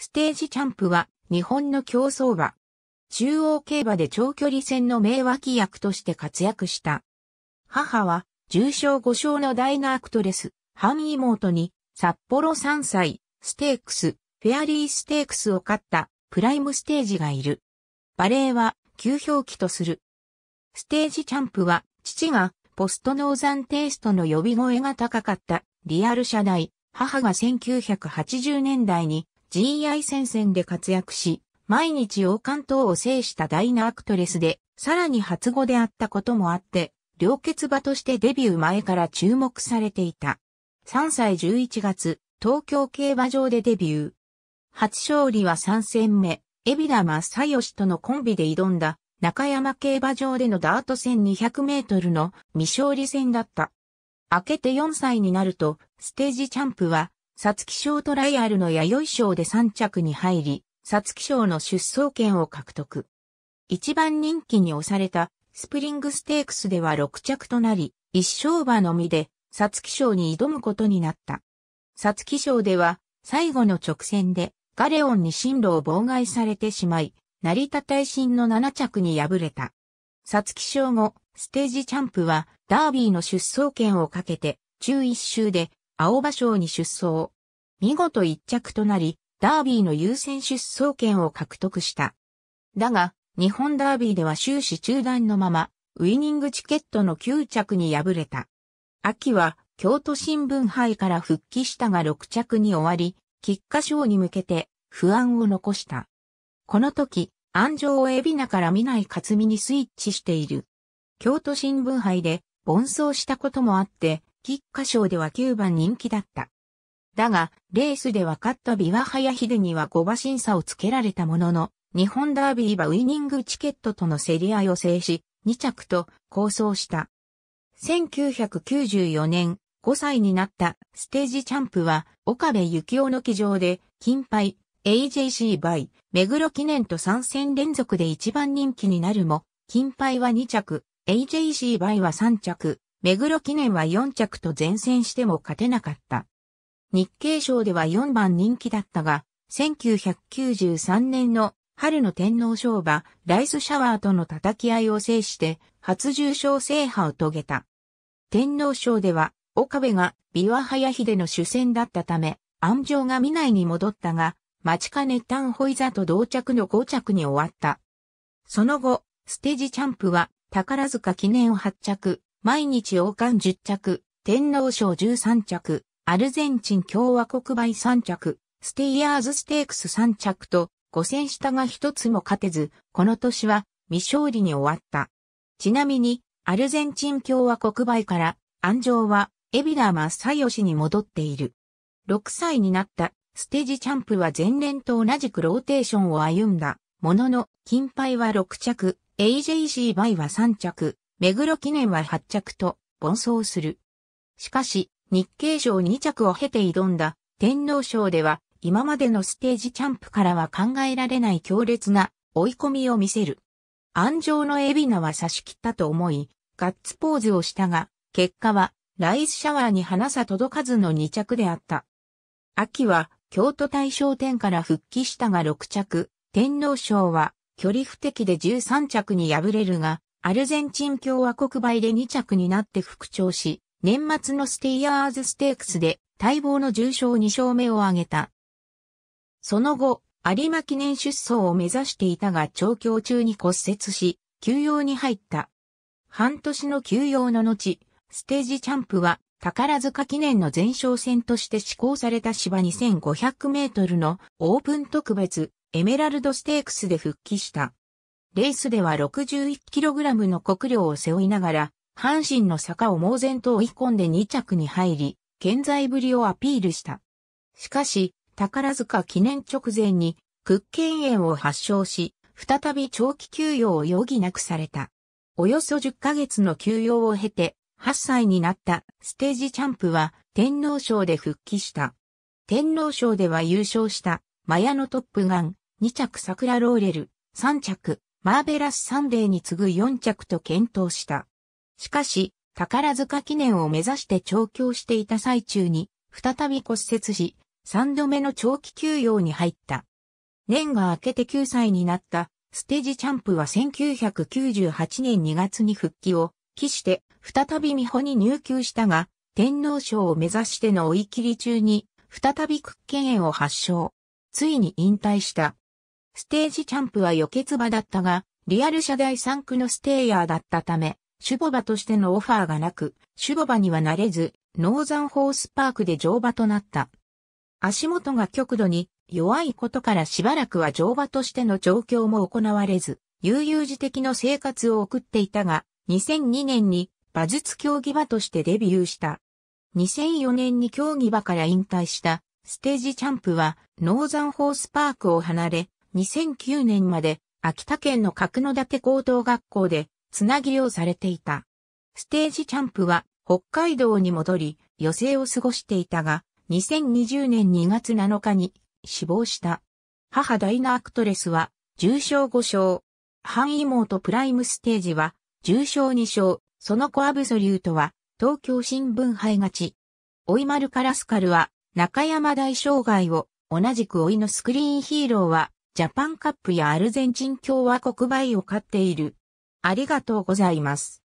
ステージチャンプは日本の競争馬。中央競馬で長距離戦の名脇役として活躍した。母は重賞5勝のダイナアクトレス、半妹に札幌3歳、ステークス、フェアリーステークスを勝ったプライムステージがいる。バレーは旧表記とする。ステージチャンプは父がポストノーザンテイストの呼び声が高かったリアル社内、母が1980年代に GI 戦線で活躍し、毎日王冠等を制したダイナアクトレスで、さらに初語であったこともあって、両血馬としてデビュー前から注目されていた。3歳11月、東京競馬場でデビュー。初勝利は3戦目、海老名正義とのコンビで挑んだ、中山競馬場でのダート戦200メートルの未勝利戦だった。明けて4歳になると、ステージチャンプは、サツキ賞トライアルの弥生賞で3着に入り、サツキ賞の出走権を獲得。一番人気に押されたスプリングステークスでは6着となり、一勝馬のみでサツキ賞に挑むことになった。サツキ賞では最後の直線でガレオンに進路を妨害されてしまい、成田い。震の7着に敗れた。サツキ賞後、ステージチャンプはダービーの出走権をかけて、中1周で青葉賞に出走。見事一着となり、ダービーの優先出走権を獲得した。だが、日本ダービーでは終始中断のまま、ウィニングチケットの9着に敗れた。秋は、京都新聞杯から復帰したが6着に終わり、菊花賞に向けて不安を残した。この時、安城を海老名から見ない勝美にスイッチしている。京都新聞杯で、奔走したこともあって、菊花賞では9番人気だった。だが、レースで分かったビワハヤヒデには5馬審査をつけられたものの、日本ダービーはウイニングチケットとの競り合いを制し、2着と構想した。1994年、5歳になったステージチャンプは、岡部幸雄の騎乗で、金杯、AJC 倍、目黒記念と3戦連続で1番人気になるも、金杯は2着、AJC イは3着、目黒記念は4着と前線しても勝てなかった。日経賞では4番人気だったが、1993年の春の天皇賞馬、ライスシャワーとの叩き合いを制して、初重賞制覇を遂げた。天皇賞では、岡部が琵琶早秀の主戦だったため、安城が見内に戻ったが、待ちかねタンホイザと同着の5着に終わった。その後、ステージチャンプは宝塚記念を発着、毎日王冠10着、天皇賞13着、アルゼンチン共和国杯3着、ステイヤーズステークス3着と、5戦下が一つも勝てず、この年は未勝利に終わった。ちなみに、アルゼンチン共和国杯から、安城は、エビラヨシに戻っている。6歳になったステジチャンプは前年と同じくローテーションを歩んだ。ものの、金牌は6着、AJC バイは3着、目黒記念は発着と、奔走する。しかし、日経賞2着を経て挑んだ天皇賞では、今までのステージチャンプからは考えられない強烈な追い込みを見せる。安城の海老名は差し切ったと思い、ガッツポーズをしたが、結果は、ライスシャワーに花さ届かずの2着であった。秋は、京都大賞店から復帰したが6着、天皇賞は、距離不適で13着に敗れるが、アルゼンチン共和国杯で2着になって復調し、年末のステイヤーズステークスで待望の重賞2勝目を挙げた。その後、有馬記念出走を目指していたが調教中に骨折し、休養に入った。半年の休養の後、ステージチャンプは宝塚記念の前哨戦として施行された芝2500メートルのオープン特別エメラルドステークスで復帰した。レースでは 61kg の国領を背負いながら、阪神の坂を猛然と追い込んで2着に入り、健在ぶりをアピールした。しかし、宝塚記念直前に、屈腱炎を発症し、再び長期休養を余儀なくされた。およそ10ヶ月の休養を経て、8歳になったステージチャンプは天皇賞で復帰した。天皇賞では優勝した、マヤのトップガン、2着桜ローレル、3着、マーベラスサンデーに次ぐ4着と検討した。しかし、宝塚記念を目指して調教していた最中に、再び骨折し、3度目の長期休養に入った。年が明けて9歳になったステージチャンプは1998年2月に復帰を期して再び美穂に入級したが天皇賞を目指しての追い切り中に再び屈腱炎を発症。ついに引退した。ステージチャンプは余決馬だったが、リアル車第3区のステイヤーだったため、シュボバとしてのオファーがなく、シュボバにはなれず、ノーザンホースパークで乗馬となった。足元が極度に弱いことからしばらくは乗馬としての状況も行われず、悠々自適の生活を送っていたが、2002年に馬術競技馬としてデビューした。2004年に競技馬から引退したステージチャンプはノーザンホースパークを離れ、2009年まで秋田県の角館高等学校でつなぎをされていた。ステージキャンプは北海道に戻り余生を過ごしていたが2020年2月7日に死亡した。母ダイナアクトレスは重症5症。半妹プライムステージは重症2症。その子アブソリュートは東京新聞杯勝ち。オいマルカラスカルは中山大障害を同じく老いのスクリーンヒーローはジャパンカップやアルゼンチン共和国倍を買っている。ありがとうございます。